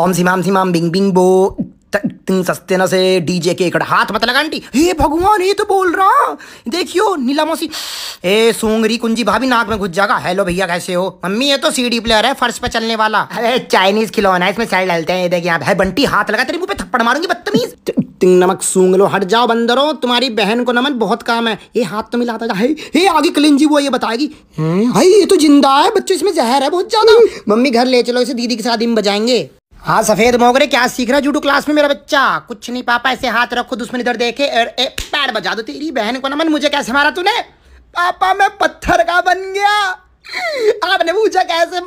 ओम सिमाम सिमाम Bing बिंग बो सस्ते न से डीजे के एकड़ हाथ मत लगा आंटी हे भगवान ये तो बोल रहा देखियो नीला मौसी ए सूंगरी कुंजी भाभी नाक में घुस जाएगा हेलो भैया कैसे हो मम्मी ये तो सीडी प्लेयर है फर्श पे चलने वाला अरे चाइनीज खिलौना है इसमें सैल डालते हैं ये देखिए आप है बंटी हाथ लगा तेरे मुंह पे थप्पड़ मारूंगी बदतमीज तिंग नमक सूंग लो हट जाओ बंदरो तुम्हारी बहन को नमन बहुत काम है ये हाथ तो मिलाता जा है हे आगे क्लीन जी वो ये बताएगी भाई ये तो जिंदा है बच्चों इसमें जहर है बहुत ज्यादा हम्म। मम्मी घर ले चलो इसे दीदी के साथ इन बजाएंगे हाँ सफेद मोगरे क्या सीख रहा जूडू क्लास में मेरा बच्चा कुछ नहीं पापा ऐसे हाथ रखो दुश्मन इधर देखे पैर बजा दो तेरी बहन को ना मन मुझे कैसे मारा तूने पापा मैं पत्थर का बन गया आपने पूछा कैसे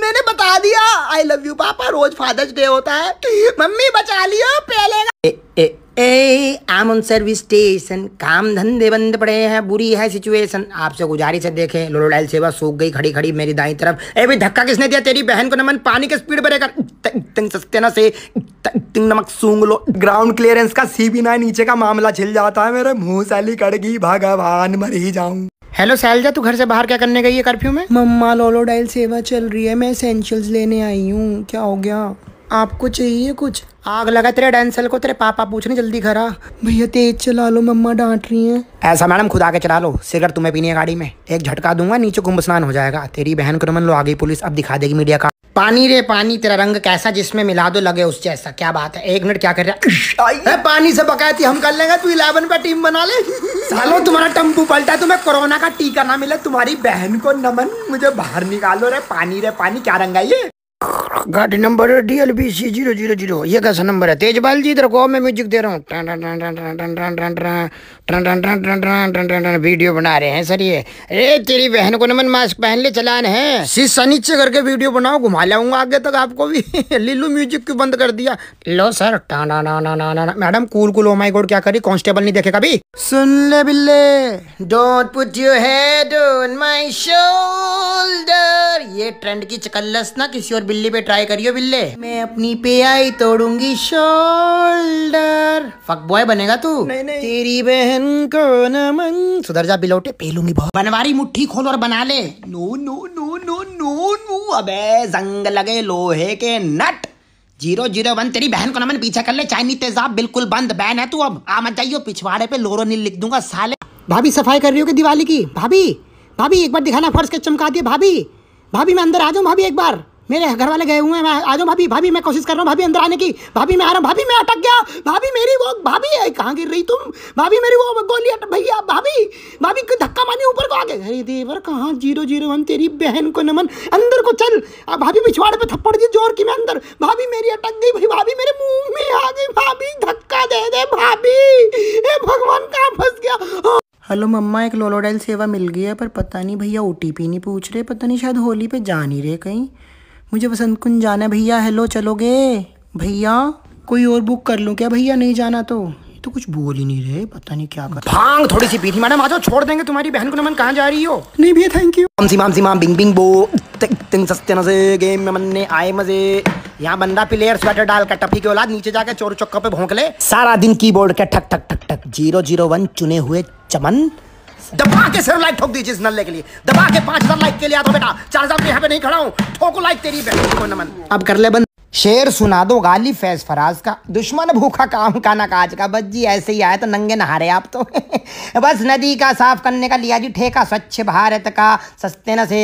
मैंने बता दिया आई लव यू पापा रोज फादर्स डे होता है मम्मी बचा लियो पहले ए, ए, ए आम ऑन सर्विस स्टेशन काम धंधे बंद पड़े हैं बुरी है सिचुएशन आपसे गुजारिश है देखें डायल सेवा सूख गई खड़ी खड़ी मेरी दाई तरफ ए भाई धक्का किसने दिया तेरी बहन को नमन पानी के स्पीड पर तंग सस्ते ना से नमक सूंग लो ग्राउंड क्लियरेंस का सी बी नीचे का मामला छिल जाता है मेरे मुंह सैली कड़गी भगवान मर ही जाऊं हेलो सैलजा तू घर से बाहर क्या करने गई है कर्फ्यू में मम्मा लोलो डायल सेवा चल रही है मैं एसेंशियल्स लेने आई हूँ क्या हो गया आपको चाहिए कुछ आग लगा तेरे डेंसल को तेरे पापा पूछ रहे जल्दी घर आ भैया तेज चला लो मम्मा डांट रही हैं ऐसा मैडम खुद आके चला लो सिगरेट तुम्हें पीनी है गाड़ी में एक झटका दूंगा नीचे कुंभ स्नान हो जाएगा तेरी बहन को रमन लो आगे पुलिस अब दिखा देगी मीडिया का पानी रे पानी तेरा रंग कैसा जिसमें मिला दो लगे उस जैसा क्या बात है एक मिनट क्या कर रहा पानी से थी हम कर लेंगे तू इलेवन पे टीम बना ले सालो तुम्हारा टम्पू पलटा तुम्हें कोरोना का टीका ना मिले तुम्हारी बहन को नमन मुझे बाहर निकालो रे पानी रे पानी क्या रंग है ये गाड़ी number D L B C zero zero zero ये कैसा नंबर है तेजपाल जी इधर को मैं म्यूजिक दे रहा हूँ वीडियो बना रहे हैं सर ये अरे तेरी बहन को नमन मास्क पहन ले चलान है शीशा नीचे करके वीडियो बनाओ घुमा लाऊंगा आगे तक आपको भी लीलू म्यूजिक क्यों बंद कर दिया लो सर टाना ना ना ना मैडम कूल कूल माई गोड क्या करी कॉन्स्टेबल नहीं देखेगा कभी सुन ले बिल्ले don't put you head on my shoulder ये ट्रेंड की चकल्लस ना किसी और बिल्ली पे ट्राई करियो बिल्ले मैं अपनी पे आई तोड़ूंगी शोल्डर फक बॉय बनेगा तू नहीं नहीं तेरी बहन को नमन सुधर जा बिलौटे पेलूंगी बहुत बनवारी मुट्ठी खोल और बना ले no no no no no no अबे जंग लगे लोहे के नट जीरो जीरो वन तेरी बहन को नमन पीछा कर ले चाइनी तेजाब बिल्कुल बंद बैन है तू अब आ मत जाइयो पिछवाड़े पे लोरो नील लिख दूंगा साले भाभी सफाई कर रही हो दिवाली की भाभी भाभी एक बार दिखाना फर्श के चमका दिए भाभी भाभी मैं अंदर आ जाऊँ भाभी एक बार मेरे घर वाले गए हुए हैं मैं आ जाऊँ भाभी भाभी मैं कोशिश कर रहा हूँ भाभी अंदर आने की भाभी मैं आ रहा हूँ भाभी मैं अटक गया भाभी मेरी वो भाभी है कहाँ गिर रही तुम भाभी मेरी वो गोली अट भैया भाभी भाभी को धक्का मानी ऊपर को आगे अरे देवर कहाँ जीरो जीरो वन तेरी बहन को नमन अंदर को चल भाभी पिछवाड़े पे थप्पड़ दी जोर की मैं अंदर भाभी मेरी अटक गई भाई भाभी मेरे मुँह में आ गई भाभी धक्का दे दे भाभी भगवान कहाँ फंस गया हेलो मम्मा एक लोलोडाइल सेवा मिल गई है पर पता नहीं भैया ओ नहीं पूछ रहे पता नहीं शायद होली पे जा नहीं रहे कहीं मुझे वसंत कुंज जाना है भैया हेलो चलोगे भैया कोई और बुक कर लूँ क्या भैया नहीं जाना तो तो कुछ बोल ही नहीं रहे पता नहीं क्या कर भांग थोड़ी सी पी थी मैडम आ जाओ छोड़ देंगे तुम्हारी बहन को नमन कहाँ जा रही हो नहीं भैया थैंक यू मामसी मामसी माम बिंग बिंग बो तिंग सस्ते नजे गेम में मन्ने आए मजे यहाँ बंदा प्लेयर स्वेटर डाल कर टपी के औलाद नीचे जाकर चोर चक्का पे भोंक ले सारा दिन कीबोर्ड के ठक ठक ठक ठक जीरो जीरो वन चुने हुए चमन दबा के सिर्फ लाइक ठोक दीजिए इस नल्ले के लिए दबा के पांच हजार लाइक के लिए आता बेटा चार हजार यहाँ पे नहीं खड़ा हूँ ठोको लाइक तेरी नमन अब कर ले बंद शेर सुना दो गाली फैज फराज का दुश्मन भूखा काम का ना काज का बस जी ऐसे ही आए तो नंगे नहारे आप तो बस नदी का साफ करने का लिया जी ठेका स्वच्छ भारत का सस्ते न से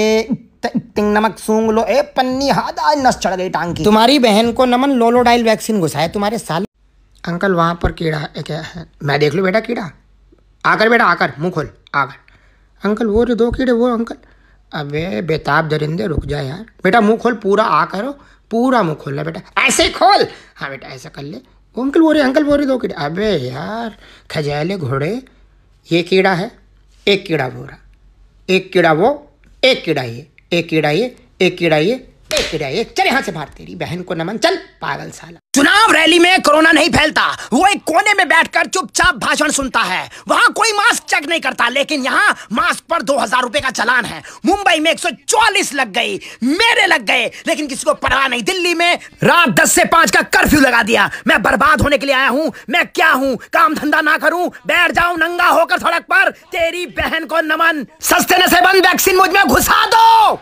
तिंग नमक सूंग लो ए पन्नी हादा नस चढ़ गई टांग की तुम्हारी बहन को नमन लोलोडाइल वैक्सीन घुसाए तुम्हारे साल अंकल वहां पर कीड़ा क्या है मैं देख लू बेटा कीड़ा आकर बेटा आकर मुँह खोल आकर अंकल वो जो दो कीड़े वो अंकल अबे बेताब दरिंदे रुक जा यार बेटा मुँह खोल पूरा आ करो पूरा मुँह खोलना बेटा ऐसे खोल हाँ बेटा ऐसा कर ले वो अंकल बोरे अंकल बोरे दो कीड़े अबे यार खजैले घोड़े ये कीड़ा है एक कीड़ा रहा एक कीड़ा वो एक कीड़ा ये एक कीड़ा ये एक कीड़ा ये चल यहाँ से बाहर तेरी बहन को नमन चल पागल साला चुनाव रैली में कोरोना नहीं फैलता वो एक कोने में बैठकर चुपचाप भाषण सुनता है वहाँ कोई मास्क चेक नहीं करता लेकिन यहाँ मास्क पर दो हजार रूपए का चलान है मुंबई में एक सौ चौलीस लग गई मेरे लग गए लेकिन किसी को परवाह नहीं दिल्ली में रात दस से पांच का कर्फ्यू लगा दिया मैं बर्बाद होने के लिए आया हूँ मैं क्या हूँ काम धंधा ना करूँ बैठ जाऊँ नंगा होकर सड़क पर तेरी बहन को नमन सस्ते नशे बंद वैक्सीन मुझ में घुसा दो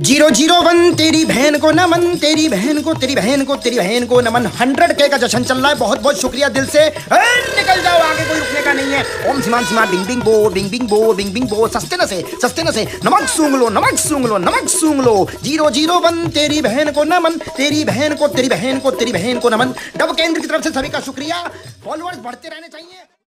जीरो जीरो वन तेरी बहन को नमन तेरी बहन को तेरी बहन को तेरी बहन को नमन हंड्रेड के का जश्न चल रहा है बहुत बहुत शुक्रिया दिल से निकल जाओ आगे कोई रुकने का नहीं है ओम सिमान सिमान बिंग बिंग बो बिंग बिंग बो बिंग बिंग बो सस्ते न से सस्ते न से नमक सूंग लो नमक सूंग लो नमक सूंग लो जीरो जीरो वन तेरी बहन को नमन तेरी बहन को तेरी बहन को तेरी बहन को नमन डब केंद्र की तरफ से सभी का शुक्रिया फॉलोअर्स बढ़ते रहने चाहिए